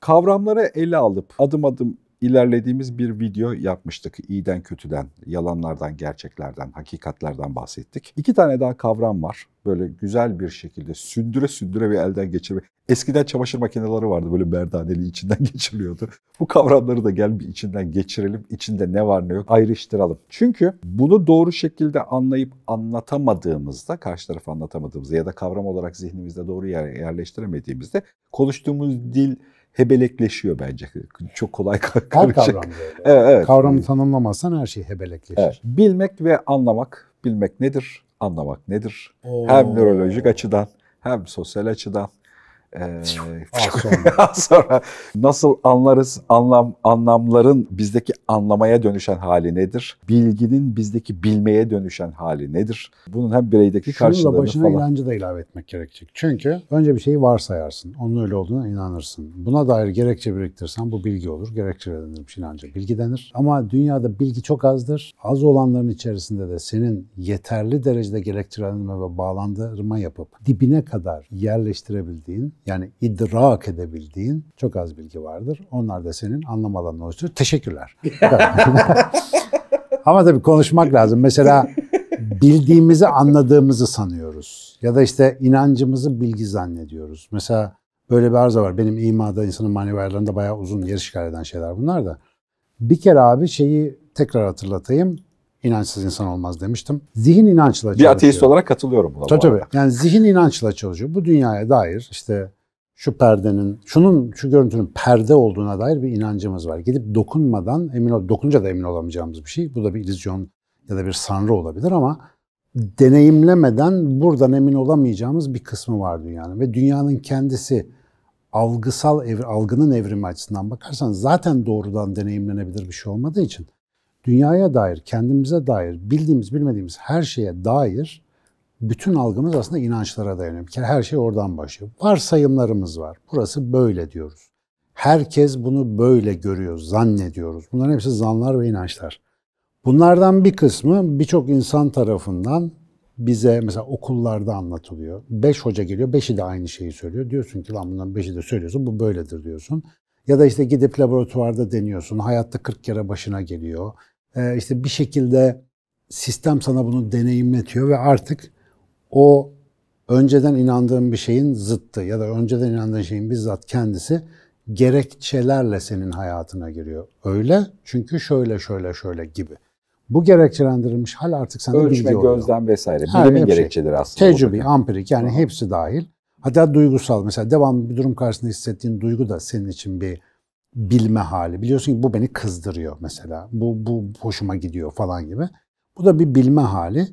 Kavramları ele alıp adım adım ilerlediğimiz bir video yapmıştık. İyiden kötüden, yalanlardan, gerçeklerden, hakikatlerden bahsettik. İki tane daha kavram var. Böyle güzel bir şekilde sündüre sündüre bir elden geçirme. Eskiden çamaşır makineleri vardı böyle merdaneli içinden geçiriliyordu. Bu kavramları da gel bir içinden geçirelim. İçinde ne var ne yok ayrıştıralım. Çünkü bunu doğru şekilde anlayıp anlatamadığımızda, karşı tarafı anlatamadığımızda ya da kavram olarak zihnimizde doğru yerleştiremediğimizde konuştuğumuz dil hebelekleşiyor bence. Çok kolay kar evet, evet. Kavramı tanımlamazsan her şey hebelekleşir. Evet. Bilmek ve anlamak. Bilmek nedir? Anlamak nedir? Oo. Hem nörolojik açıdan hem sosyal açıdan ee, sonra. nasıl anlarız anlam anlamların bizdeki anlamaya dönüşen hali nedir? Bilginin bizdeki bilmeye dönüşen hali nedir? Bunun hem bireydeki karşılığı Şununla karşılığını başına inancı da ilave etmek gerekecek. Çünkü önce bir şeyi varsayarsın. Onun öyle olduğuna inanırsın. Buna dair gerekçe biriktirsen bu bilgi olur. Gerekçe bir inanca bilgi denir. Ama dünyada bilgi çok azdır. Az olanların içerisinde de senin yeterli derecede gerekçelendirme ve bağlandırma yapıp dibine kadar yerleştirebildiğin yani idrak edebildiğin çok az bilgi vardır. Onlar da senin anlam alanını oluşturur. Teşekkürler. Ama tabii konuşmak lazım. Mesela bildiğimizi anladığımızı sanıyoruz. Ya da işte inancımızı bilgi zannediyoruz. Mesela böyle bir arıza var. Benim imada insanın manevi ayarlarında bayağı uzun yer işgal eden şeyler bunlar da. Bir kere abi şeyi tekrar hatırlatayım. İnançsız insan olmaz demiştim. Zihin inançla çalışıyor. Bir ateist olarak katılıyorum buna. Tabii tabii. Yani zihin inançla çalışıyor. Bu dünyaya dair işte şu perdenin, şunun, şu görüntünün perde olduğuna dair bir inancımız var. Gidip dokunmadan, emin ol, dokunca da emin olamayacağımız bir şey. Bu da bir illüzyon ya da bir sanrı olabilir ama deneyimlemeden buradan emin olamayacağımız bir kısmı var dünyanın. Ve dünyanın kendisi algısal, evri, algının evrimi açısından bakarsan zaten doğrudan deneyimlenebilir bir şey olmadığı için dünyaya dair, kendimize dair, bildiğimiz bilmediğimiz her şeye dair bütün algımız aslında inançlara dayanıyor. Bir kere her şey oradan başlıyor. Varsayımlarımız var. Burası böyle diyoruz. Herkes bunu böyle görüyor, zannediyoruz. Bunların hepsi zanlar ve inançlar. Bunlardan bir kısmı birçok insan tarafından bize mesela okullarda anlatılıyor. Beş hoca geliyor, beşi de aynı şeyi söylüyor. Diyorsun ki lan bundan beşi de söylüyorsun, bu böyledir diyorsun. Ya da işte gidip laboratuvarda deniyorsun, hayatta kırk kere başına geliyor. Ee, işte bir şekilde sistem sana bunu deneyimletiyor ve artık o önceden inandığın bir şeyin zıttı ya da önceden inandığın şeyin bizzat kendisi gerekçelerle senin hayatına giriyor. Öyle çünkü şöyle şöyle şöyle gibi. Bu gerekçelendirilmiş hal artık sende Ölçme, bilgi oluyor. gözlem vesaire. Her Bilimin gerekçeleri şey. aslında. Tecrübe, olacak. ampirik yani hepsi dahil. Hatta duygusal mesela devamlı bir durum karşısında hissettiğin duygu da senin için bir bilme hali. Biliyorsun ki bu beni kızdırıyor mesela. Bu, bu hoşuma gidiyor falan gibi. Bu da bir bilme hali.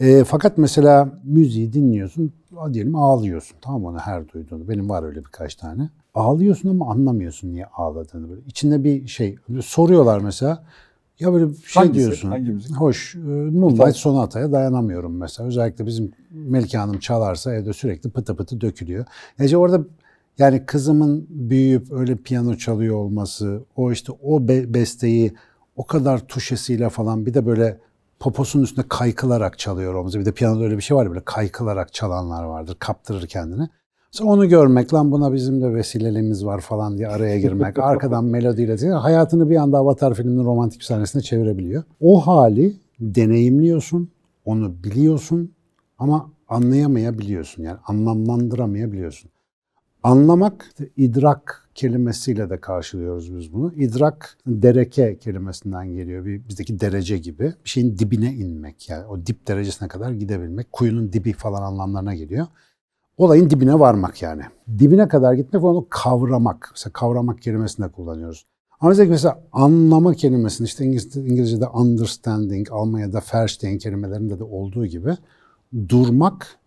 E, fakat mesela müziği dinliyorsun, diyelim ağlıyorsun. Tamam onu her duyduğunu. Benim var öyle birkaç tane. Ağlıyorsun ama anlamıyorsun niye ağladığını. Böyle içinde bir şey. soruyorlar mesela. Ya böyle bir şey Hangisi? diyorsun. Hangi müzik? Hoş. E, Moonlight Sonata'ya dayanamıyorum mesela. Özellikle bizim Melike Hanım çalarsa evde sürekli pıtı pıtı dökülüyor. Ece orada yani kızımın büyüyüp öyle piyano çalıyor olması, o işte o besteyi o kadar tuşesiyle falan bir de böyle Poposun üstünde kaykılarak çalıyor omzu. Bir de piyanoda öyle bir şey var ya böyle kaykılarak çalanlar vardır kaptırır kendini. Mesela onu görmek lan buna bizim de vesilelimiz var falan diye araya girmek. arkadan melodiyle diye hayatını bir anda Avatar filminin romantik sahnesine çevirebiliyor. O hali deneyimliyorsun, onu biliyorsun ama anlayamayabiliyorsun yani anlamlandıramayabiliyorsun. Anlamak, idrak kelimesiyle de karşılıyoruz biz bunu. İdrak dereke kelimesinden geliyor. Bir, bizdeki derece gibi. Bir şeyin dibine inmek yani o dip derecesine kadar gidebilmek. Kuyunun dibi falan anlamlarına geliyor. Olayın dibine varmak yani. Dibine kadar gitmek onu kavramak. Mesela kavramak kelimesini de kullanıyoruz. Ama bizdeki mesela anlama kelimesini işte İngilizce'de understanding, Almanya'da verstehen kelimelerinde de olduğu gibi durmak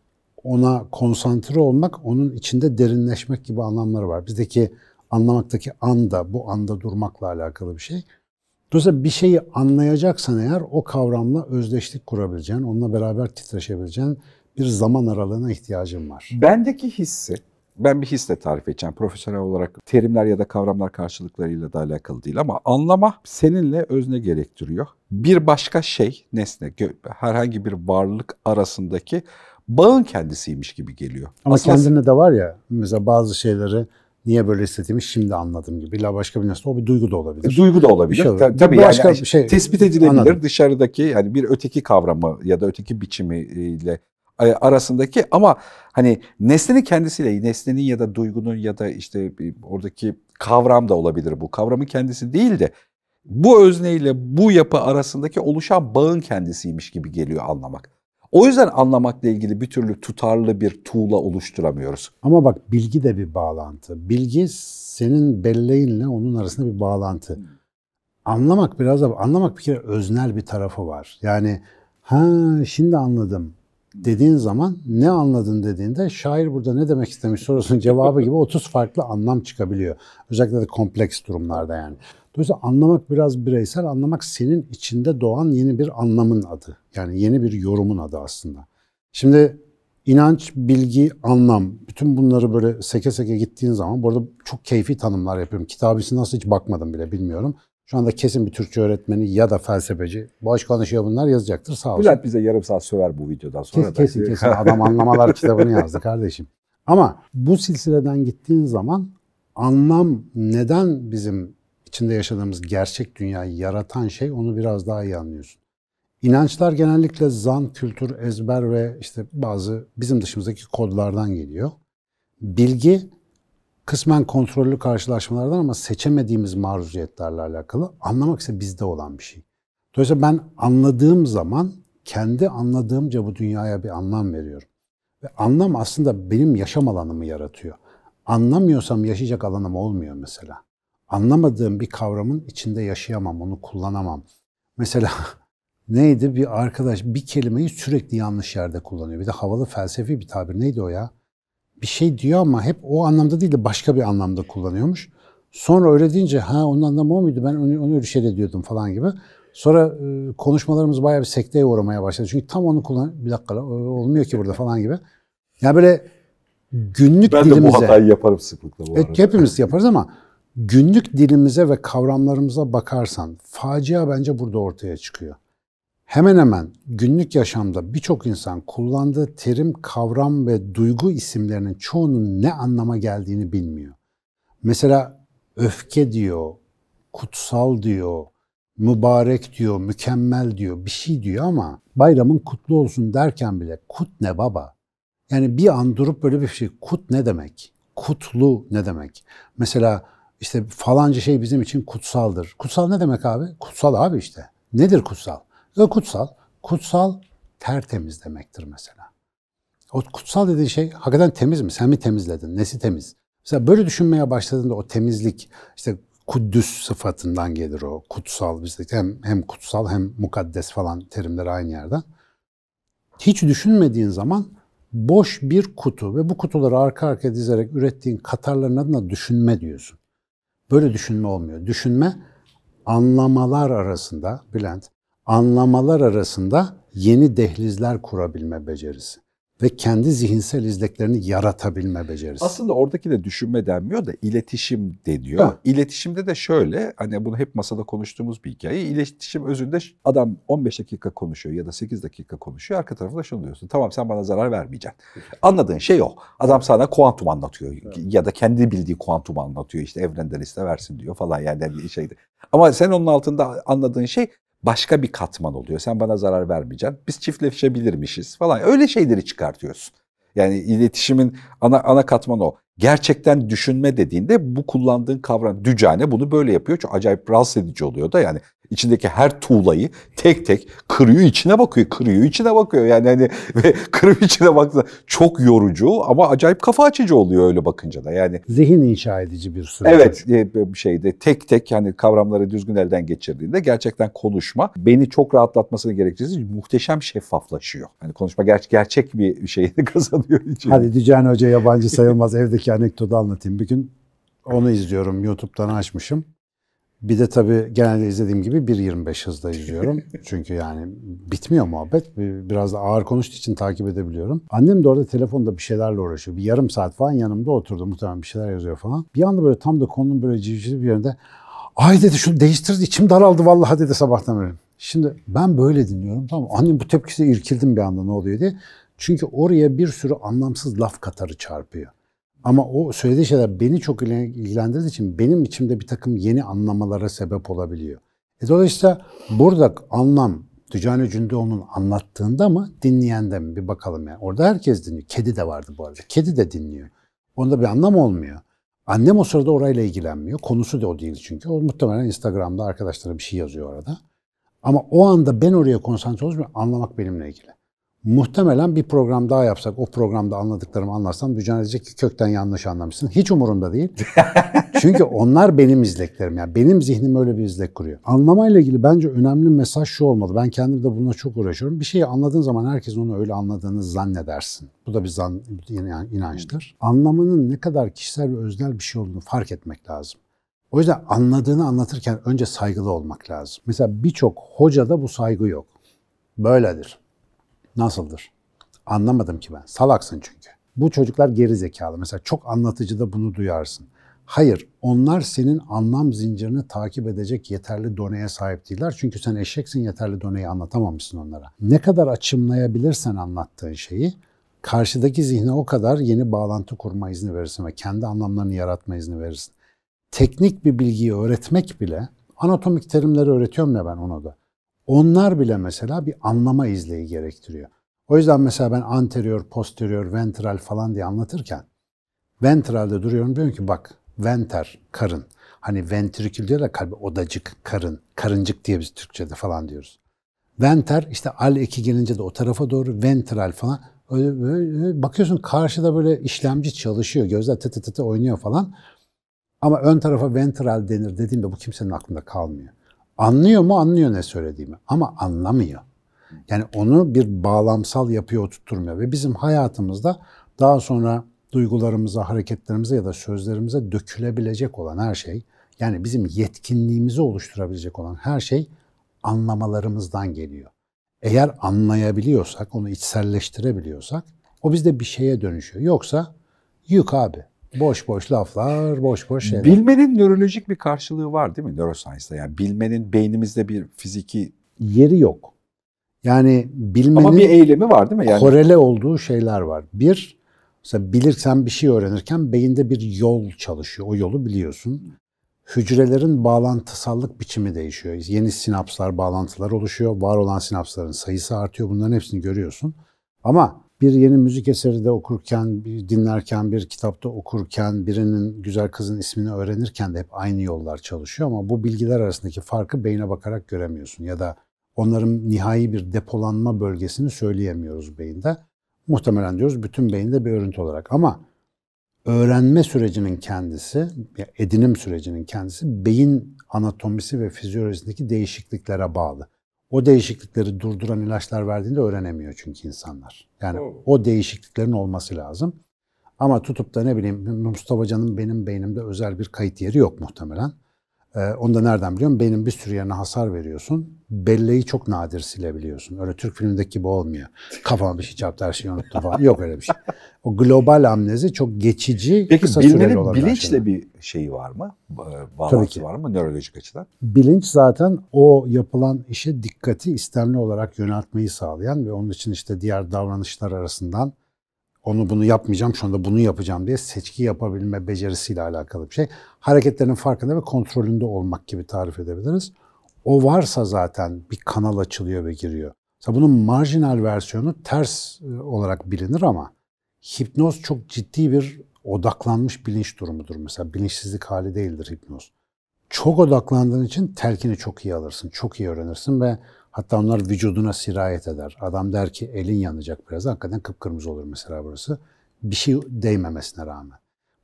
ona konsantre olmak, onun içinde derinleşmek gibi anlamları var. Bizdeki anlamaktaki anda, bu anda durmakla alakalı bir şey. Dolayısıyla bir şeyi anlayacaksan eğer o kavramla özdeşlik kurabileceğin, onunla beraber titreşebileceğin bir zaman aralığına ihtiyacın var. Bendeki hissi, ben bir hisle tarif edeceğim. Profesyonel olarak terimler ya da kavramlar karşılıklarıyla da alakalı değil ama anlama seninle özne gerektiriyor. Bir başka şey, nesne, herhangi bir varlık arasındaki bağın kendisiymiş gibi geliyor. Ama Aslında... kendine de var ya mesela bazı şeyleri niye böyle hissettiğimi şimdi anladım gibi. İlla başka bir nasıl o bir duygu da olabilir. E, duygu da olabilir. Bir şey Tabii başka yani bir şey, tespit edilebilir anladım. dışarıdaki yani bir öteki kavramı ya da öteki biçimiyle e, e, arasındaki ama hani nesnenin kendisiyle nesnenin ya da duygunun ya da işte oradaki kavram da olabilir bu. Kavramın kendisi değil de bu özneyle bu yapı arasındaki oluşan bağın kendisiymiş gibi geliyor anlamak. O yüzden anlamakla ilgili bir türlü tutarlı bir tuğla oluşturamıyoruz. Ama bak bilgi de bir bağlantı. Bilgi senin belleğinle onun arasında bir bağlantı. Hmm. Anlamak biraz da anlamak bir kere öznel bir tarafı var. Yani ha şimdi anladım dediğin zaman ne anladın dediğinde şair burada ne demek istemiş sorusunun cevabı gibi 30 farklı anlam çıkabiliyor. Özellikle de kompleks durumlarda yani. Dolayısıyla anlamak biraz bireysel, anlamak senin içinde doğan yeni bir anlamın adı. Yani yeni bir yorumun adı aslında. Şimdi inanç, bilgi, anlam, bütün bunları böyle seke seke gittiğin zaman, burada çok keyfi tanımlar yapıyorum. Kitabisi nasıl hiç bakmadım bile bilmiyorum. Şu anda kesin bir Türkçe öğretmeni ya da felsefeci boş konuşuyor bunlar yazacaktır sağ olsun. Bülent bize yarım saat söver bu videodan sonra. Kesin kesin, kesin adam anlamalar kitabını yazdı kardeşim. Ama bu silsileden gittiğin zaman anlam neden bizim içinde yaşadığımız gerçek dünyayı yaratan şey onu biraz daha iyi anlıyorsun. İnançlar genellikle zan, kültür, ezber ve işte bazı bizim dışımızdaki kodlardan geliyor. Bilgi kısmen kontrollü karşılaşmalardan ama seçemediğimiz maruziyetlerle alakalı anlamak ise bizde olan bir şey. Dolayısıyla ben anladığım zaman kendi anladığımca bu dünyaya bir anlam veriyorum. Ve anlam aslında benim yaşam alanımı yaratıyor. Anlamıyorsam yaşayacak alanım olmuyor mesela anlamadığım bir kavramın içinde yaşayamam, onu kullanamam. Mesela neydi bir arkadaş bir kelimeyi sürekli yanlış yerde kullanıyor. Bir de havalı felsefi bir tabir neydi o ya? Bir şey diyor ama hep o anlamda değil de başka bir anlamda kullanıyormuş. Sonra öyle deyince ha onun anlamı o muydu ben onu, onu öyle şey de diyordum falan gibi. Sonra e, konuşmalarımız bayağı bir sekteye uğramaya başladı. Çünkü tam onu kullan bir dakika olmuyor ki burada falan gibi. Ya yani böyle günlük ben dilimize. Ben de bu hatayı yaparım sıklıkla bu e, arada. Hepimiz yaparız ama günlük dilimize ve kavramlarımıza bakarsan facia bence burada ortaya çıkıyor. Hemen hemen günlük yaşamda birçok insan kullandığı terim, kavram ve duygu isimlerinin çoğunun ne anlama geldiğini bilmiyor. Mesela öfke diyor, kutsal diyor, mübarek diyor, mükemmel diyor, bir şey diyor ama bayramın kutlu olsun derken bile kut ne baba? Yani bir an durup böyle bir şey kut ne demek? Kutlu ne demek? Mesela işte falanca şey bizim için kutsaldır. Kutsal ne demek abi? Kutsal abi işte. Nedir kutsal? Ya e, kutsal, kutsal tertemiz demektir mesela. O kutsal dediğin şey hakikaten temiz mi? Sen mi temizledin? Nesi temiz? Mesela böyle düşünmeye başladığında o temizlik işte Kuddüs sıfatından gelir o kutsal bizde hem hem kutsal hem mukaddes falan terimler aynı yerden. Hiç düşünmediğin zaman boş bir kutu ve bu kutuları arka arkaya dizerek ürettiğin katarların adına düşünme diyorsun. Böyle düşünme olmuyor. Düşünme anlamalar arasında Bülent, anlamalar arasında yeni dehlizler kurabilme becerisi ve kendi zihinsel izleklerini yaratabilme becerisi. Aslında oradaki de düşünme denmiyor da iletişim deniyor. Ha. İletişimde de şöyle hani bunu hep masada konuştuğumuz bir hikaye. İletişim özünde adam 15 dakika konuşuyor ya da 8 dakika konuşuyor. Arka tarafında şunu diyorsun. Tamam sen bana zarar vermeyeceksin. Anladığın şey o. Adam sana kuantum anlatıyor evet. ya da kendi bildiği kuantum anlatıyor. İşte evrenden iste versin diyor falan yani hani şeydi. Ama sen onun altında anladığın şey başka bir katman oluyor. Sen bana zarar vermeyeceksin. Biz çiftleşebilirmişiz falan. Öyle şeyleri çıkartıyorsun. Yani iletişimin ana, ana katmanı o. Gerçekten düşünme dediğinde bu kullandığın kavram, Dücane bunu böyle yapıyor. Çok acayip rahatsız edici oluyor da yani içindeki her tuğlayı tek tek kırıyor içine bakıyor, kırıyor içine bakıyor. Yani hani ve kırıp içine baktığında çok yorucu ama acayip kafa açıcı oluyor öyle bakınca da yani. Zihin inşa edici bir süreç. Evet e, bir şeyde tek tek yani kavramları düzgün elden geçirdiğinde gerçekten konuşma beni çok rahatlatmasını gerektirdiği muhteşem şeffaflaşıyor. Hani konuşma ger- gerçek bir şeyini kazanıyor. Için. Hadi Dücen Hoca yabancı sayılmaz evdeki anekdotu anlatayım. Bir gün onu izliyorum YouTube'dan açmışım. Bir de tabii genelde izlediğim gibi 1.25 hızda izliyorum. Çünkü yani bitmiyor muhabbet. Biraz da ağır konuştuğu için takip edebiliyorum. Annem de orada telefonda bir şeylerle uğraşıyor. Bir yarım saat falan yanımda oturdu. Muhtemelen bir şeyler yazıyor falan. Bir anda böyle tam da konunun böyle civcivli bir yerinde Ay dedi şunu değiştirdi içim daraldı vallahi dedi sabahtan beri. Şimdi ben böyle dinliyorum tamam Annem bu tepkisi irkildim bir anda ne oluyor diye. Çünkü oraya bir sürü anlamsız laf katarı çarpıyor. Ama o söylediği şeyler beni çok ilgilendirdiği için benim içimde bir takım yeni anlamalara sebep olabiliyor. E dolayısıyla burada anlam Tücani Cündoğan'ın anlattığında mı dinleyende mi bir bakalım yani. Orada herkes dinliyor. Kedi de vardı bu arada. Kedi de dinliyor. Onda bir anlam olmuyor. Annem o sırada orayla ilgilenmiyor. Konusu da o değil çünkü. O muhtemelen Instagram'da arkadaşlara bir şey yazıyor orada. Ama o anda ben oraya konsantre olmuyorum. Anlamak benimle ilgili. Muhtemelen bir program daha yapsak, o programda anladıklarımı anlarsam Dücan diyecek ki kökten yanlış anlamışsın. Hiç umurumda değil. Çünkü onlar benim izleklerim. Yani benim zihnim öyle bir izlek kuruyor. Anlamayla ilgili bence önemli mesaj şu olmalı. Ben kendim de bununla çok uğraşıyorum. Bir şeyi anladığın zaman herkes onu öyle anladığını zannedersin. Bu da bir zan, yani inançtır. Anlamanın ne kadar kişisel ve öznel bir şey olduğunu fark etmek lazım. O yüzden anladığını anlatırken önce saygılı olmak lazım. Mesela birçok hoca da bu saygı yok. Böyledir. Nasıldır? Anlamadım ki ben. Salaksın çünkü. Bu çocuklar geri zekalı. Mesela çok anlatıcı da bunu duyarsın. Hayır, onlar senin anlam zincirini takip edecek yeterli doneye sahip değiller. Çünkü sen eşeksin yeterli doneyi anlatamamışsın onlara. Ne kadar açımlayabilirsen anlattığın şeyi, karşıdaki zihne o kadar yeni bağlantı kurma izni verirsin ve kendi anlamlarını yaratma izni verirsin. Teknik bir bilgiyi öğretmek bile, anatomik terimleri öğretiyorum ya ben ona da. Onlar bile mesela bir anlama izleyi gerektiriyor. O yüzden mesela ben anterior, posterior, ventral falan diye anlatırken ventralde duruyorum diyorum ki bak venter, karın. Hani ventrikül diyorlar kalbi odacık, karın, karıncık diye biz Türkçe'de falan diyoruz. Venter işte al eki gelince de o tarafa doğru ventral falan. Öyle, böyle, bakıyorsun karşıda böyle işlemci çalışıyor. Gözler tı tı tı, tı oynuyor falan. Ama ön tarafa ventral denir dediğimde bu kimsenin aklında kalmıyor. Anlıyor mu? Anlıyor ne söylediğimi. Ama anlamıyor. Yani onu bir bağlamsal yapıya oturtturmuyor. Ve bizim hayatımızda daha sonra duygularımıza, hareketlerimize ya da sözlerimize dökülebilecek olan her şey, yani bizim yetkinliğimizi oluşturabilecek olan her şey anlamalarımızdan geliyor. Eğer anlayabiliyorsak, onu içselleştirebiliyorsak o bizde bir şeye dönüşüyor. Yoksa yük abi. Boş boş laflar, boş boş şeyler. Bilmenin nörolojik bir karşılığı var değil mi neuroscience'da? Yani bilmenin beynimizde bir fiziki... Yeri yok. Yani bilmenin... Ama bir eylemi var değil mi? Yani... Korele olduğu şeyler var. Bir, mesela bilirsen bir şey öğrenirken beyinde bir yol çalışıyor. O yolu biliyorsun. Hücrelerin bağlantısallık biçimi değişiyor. Yeni sinapslar, bağlantılar oluşuyor. Var olan sinapsların sayısı artıyor. Bunların hepsini görüyorsun. Ama bir yeni müzik eseri de okurken, bir dinlerken, bir kitapta okurken, birinin güzel kızın ismini öğrenirken de hep aynı yollar çalışıyor ama bu bilgiler arasındaki farkı beyne bakarak göremiyorsun ya da onların nihai bir depolanma bölgesini söyleyemiyoruz beyinde. Muhtemelen diyoruz bütün beyinde bir örüntü olarak ama öğrenme sürecinin kendisi, edinim sürecinin kendisi beyin anatomisi ve fizyolojisindeki değişikliklere bağlı o değişiklikleri durduran ilaçlar verdiğinde öğrenemiyor çünkü insanlar. Yani o değişikliklerin olması lazım. Ama tutup da ne bileyim Mustafa Can'ın benim beynimde özel bir kayıt yeri yok muhtemelen. Ee, onu da nereden biliyorum? Benim bir sürü yerine hasar veriyorsun. Belleği çok nadir silebiliyorsun. Öyle Türk filmindeki gibi olmuyor. Kafama bir şey çarptı her şeyi unuttum falan. Yok öyle bir şey. O global amnezi çok geçici, Peki, kısa süreli bilinçle bir şeyi var mı? E, bağlantısı Tabii ki. var mı nörolojik açıdan? Bilinç zaten o yapılan işe dikkati istemli olarak yöneltmeyi sağlayan ve onun için işte diğer davranışlar arasından onu bunu yapmayacağım, şu anda bunu yapacağım diye seçki yapabilme becerisiyle alakalı bir şey. Hareketlerin farkında ve kontrolünde olmak gibi tarif edebiliriz. O varsa zaten bir kanal açılıyor ve giriyor. Mesela bunun marjinal versiyonu ters e, olarak bilinir ama hipnoz çok ciddi bir odaklanmış bilinç durumudur. Mesela bilinçsizlik hali değildir hipnoz. Çok odaklandığın için telkini çok iyi alırsın, çok iyi öğrenirsin ve Hatta onlar vücuduna sirayet eder. Adam der ki elin yanacak biraz. Hakikaten kıpkırmızı olur mesela burası. Bir şey değmemesine rağmen.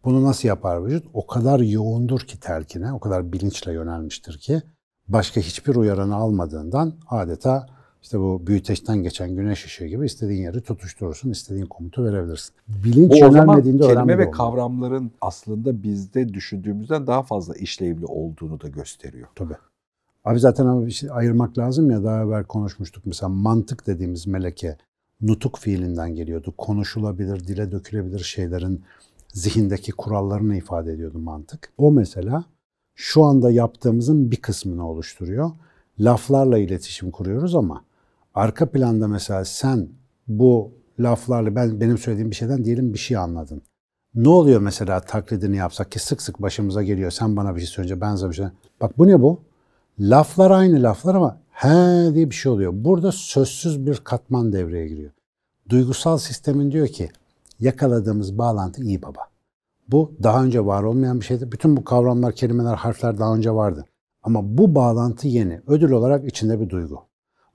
Bunu nasıl yapar vücut? O kadar yoğundur ki terkine, o kadar bilinçle yönelmiştir ki başka hiçbir uyaranı almadığından adeta işte bu büyüteçten geçen güneş ışığı gibi istediğin yeri tutuşturursun, istediğin komutu verebilirsin. Bilinç o yönelmediğinde zaman kelime ve olmalı. kavramların aslında bizde düşündüğümüzden daha fazla işlevli olduğunu da gösteriyor. Tabii. Abi zaten ama bir şey ayırmak lazım ya daha evvel konuşmuştuk mesela mantık dediğimiz meleke nutuk fiilinden geliyordu. Konuşulabilir, dile dökülebilir şeylerin zihindeki kurallarını ifade ediyordu mantık. O mesela şu anda yaptığımızın bir kısmını oluşturuyor. Laflarla iletişim kuruyoruz ama arka planda mesela sen bu laflarla ben benim söylediğim bir şeyden diyelim bir şey anladın. Ne oluyor mesela taklidini yapsak ki sık sık başımıza geliyor. Sen bana bir şey söyleyince ben sana bir şey. Bak bu ne bu? Laflar aynı laflar ama he diye bir şey oluyor. Burada sözsüz bir katman devreye giriyor. Duygusal sistemin diyor ki yakaladığımız bağlantı iyi baba. Bu daha önce var olmayan bir şeydi. Bütün bu kavramlar, kelimeler, harfler daha önce vardı. Ama bu bağlantı yeni. Ödül olarak içinde bir duygu.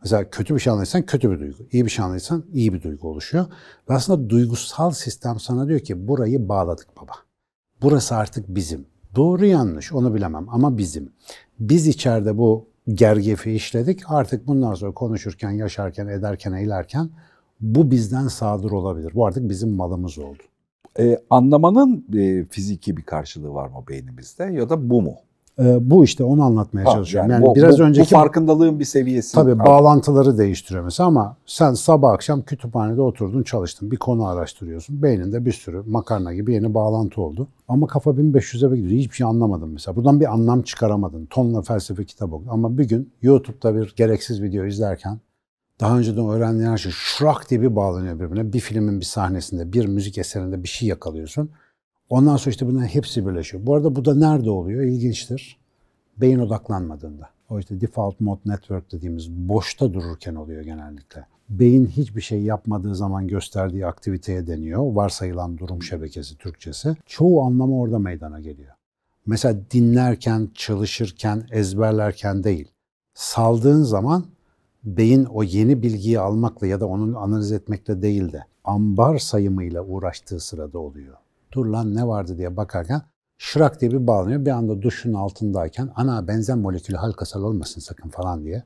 Mesela kötü bir şey anlayırsan kötü bir duygu. İyi bir şey anlayırsan iyi bir duygu oluşuyor. Ve aslında duygusal sistem sana diyor ki burayı bağladık baba. Burası artık bizim. Doğru yanlış onu bilemem ama bizim. Biz içeride bu gergefi işledik. Artık bundan sonra konuşurken, yaşarken, ederken, eylerken bu bizden sadır olabilir. Bu artık bizim malımız oldu. Ee, anlamanın e, fiziki bir karşılığı var mı beynimizde ya da bu mu? Ee, bu işte onu anlatmaya ha, çalışıyorum. Yani, yani bu, biraz bu, önceki bu farkındalığın bir seviyesi. Tabii abi. bağlantıları değiştiriyor mesela ama sen sabah akşam kütüphanede oturdun, çalıştın, bir konu araştırıyorsun. Beyninde bir sürü makarna gibi yeni bağlantı oldu. Ama kafa 1500'e gidiyor. Hiçbir şey anlamadım mesela. Buradan bir anlam çıkaramadın. Tonla felsefe kitabı okudun. Ama bir gün YouTube'da bir gereksiz video izlerken daha önceden öğrendiğin her şey şurak diye bir bağlanıyor birbirine. Bir filmin bir sahnesinde, bir müzik eserinde bir şey yakalıyorsun. Ondan sonra işte bunların hepsi birleşiyor. Bu arada bu da nerede oluyor? İlginçtir. Beyin odaklanmadığında. O işte default mode network dediğimiz boşta dururken oluyor genellikle. Beyin hiçbir şey yapmadığı zaman gösterdiği aktiviteye deniyor. Varsayılan durum şebekesi Türkçesi. Çoğu anlamı orada meydana geliyor. Mesela dinlerken, çalışırken, ezberlerken değil. Saldığın zaman beyin o yeni bilgiyi almakla ya da onu analiz etmekle değil de ambar sayımıyla uğraştığı sırada oluyor dur lan ne vardı diye bakarken şırak diye bir bağlanıyor. Bir anda duşun altındayken ana benzen molekülü halkasal olmasın sakın falan diye.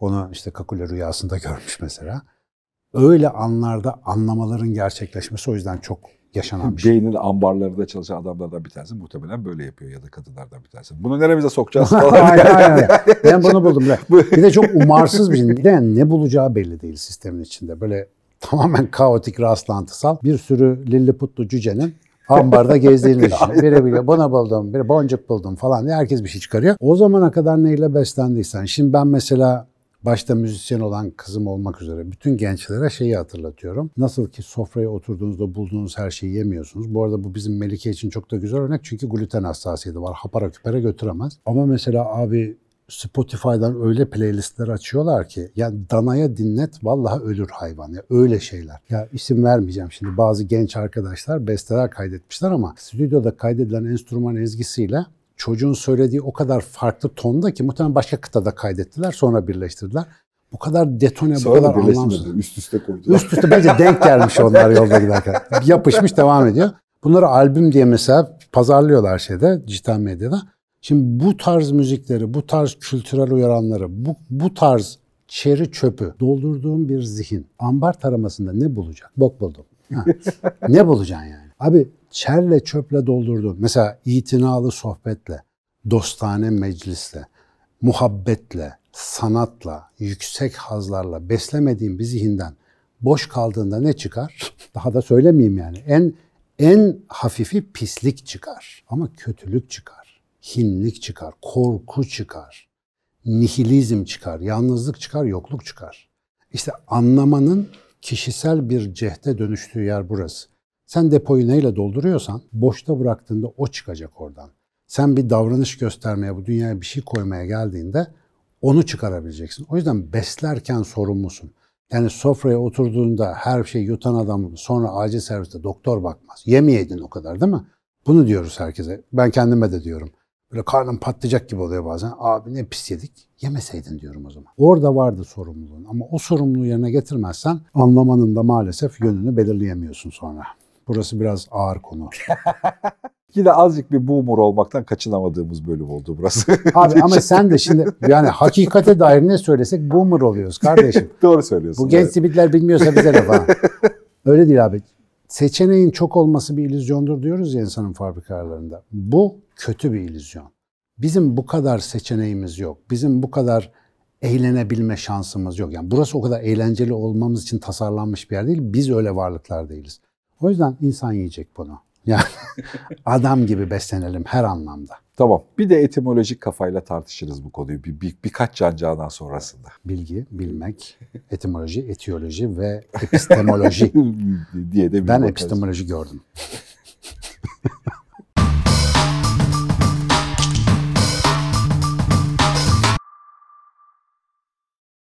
Onu işte Kakule rüyasında görmüş mesela. Öyle anlarda anlamaların gerçekleşmesi o yüzden çok yaşanan bir şey. Beynin ambarlarında çalışan adamlardan bir tanesi muhtemelen böyle yapıyor ya da kadınlardan bir tanesi. Bunu neremize sokacağız falan. aynen, aynen. ben bunu buldum. bir de çok umarsız bir şey. Bir de ne bulacağı belli değil sistemin içinde. Böyle tamamen kaotik rastlantısal bir sürü Lilliputlu cücenin ambarda gezdiğini düşün. Biri bile bana buldum, biri boncuk buldum falan diye herkes bir şey çıkarıyor. O zamana kadar neyle beslendiysen. Şimdi ben mesela başta müzisyen olan kızım olmak üzere bütün gençlere şeyi hatırlatıyorum. Nasıl ki sofraya oturduğunuzda bulduğunuz her şeyi yemiyorsunuz. Bu arada bu bizim Melike için çok da güzel örnek çünkü gluten hassasiyeti var. Hapara küpere götüremez. Ama mesela abi Spotify'dan öyle playlistler açıyorlar ki ya danaya dinlet vallahi ölür hayvan ya öyle şeyler. Ya isim vermeyeceğim şimdi bazı genç arkadaşlar besteler kaydetmişler ama stüdyoda kaydedilen enstrüman ezgisiyle çocuğun söylediği o kadar farklı tonda ki muhtemelen başka kıtada kaydettiler sonra birleştirdiler. Bu kadar detone, bu kadar anlamsız. Üst üste koydular. Üst üste bence denk gelmiş onlar yolda giderken. Yapışmış devam ediyor. Bunları albüm diye mesela pazarlıyorlar şeyde, dijital medyada. Şimdi bu tarz müzikleri, bu tarz kültürel uyaranları, bu, bu tarz çeri çöpü doldurduğum bir zihin. Ambar taramasında ne bulacak? Bok buldum. Ha. ne bulacaksın yani? Abi çerle çöple doldurdum. Mesela itinalı sohbetle, dostane meclisle, muhabbetle, sanatla, yüksek hazlarla beslemediğim bir zihinden boş kaldığında ne çıkar? Daha da söylemeyeyim yani. En en hafifi pislik çıkar ama kötülük çıkar hinlik çıkar, korku çıkar, nihilizm çıkar, yalnızlık çıkar, yokluk çıkar. İşte anlamanın kişisel bir cehde dönüştüğü yer burası. Sen depoyu neyle dolduruyorsan boşta bıraktığında o çıkacak oradan. Sen bir davranış göstermeye, bu dünyaya bir şey koymaya geldiğinde onu çıkarabileceksin. O yüzden beslerken sorumlusun. Yani sofraya oturduğunda her şey yutan adam sonra acil serviste doktor bakmaz. Yemeyeydin o kadar değil mi? Bunu diyoruz herkese. Ben kendime de diyorum. Böyle karnım patlayacak gibi oluyor bazen. Abi ne pis yedik. Yemeseydin diyorum o zaman. Orada vardı sorumluluğun ama o sorumluluğu yerine getirmezsen anlamanın da maalesef yönünü belirleyemiyorsun sonra. Burası biraz ağır konu. Yine azıcık bir boomer olmaktan kaçınamadığımız bölüm oldu burası. Abi ama sen de şimdi yani hakikate dair ne söylesek boomer oluyoruz kardeşim. Doğru söylüyorsun. Bu genç evet. bilmiyorsa bize ne falan. Öyle değil abi seçeneğin çok olması bir illüzyondur diyoruz ya insanın fabrikalarında. Bu kötü bir illüzyon. Bizim bu kadar seçeneğimiz yok. Bizim bu kadar eğlenebilme şansımız yok. Yani burası o kadar eğlenceli olmamız için tasarlanmış bir yer değil. Biz öyle varlıklar değiliz. O yüzden insan yiyecek bunu. Yani adam gibi beslenelim her anlamda. Tamam. Bir de etimolojik kafayla tartışırız bu konuyu bir, bir birkaç cancadan sonrasında. Bilgi, bilmek, etimoloji, etiyoloji ve epistemoloji diye de bir Ben bakarız. epistemoloji gördüm.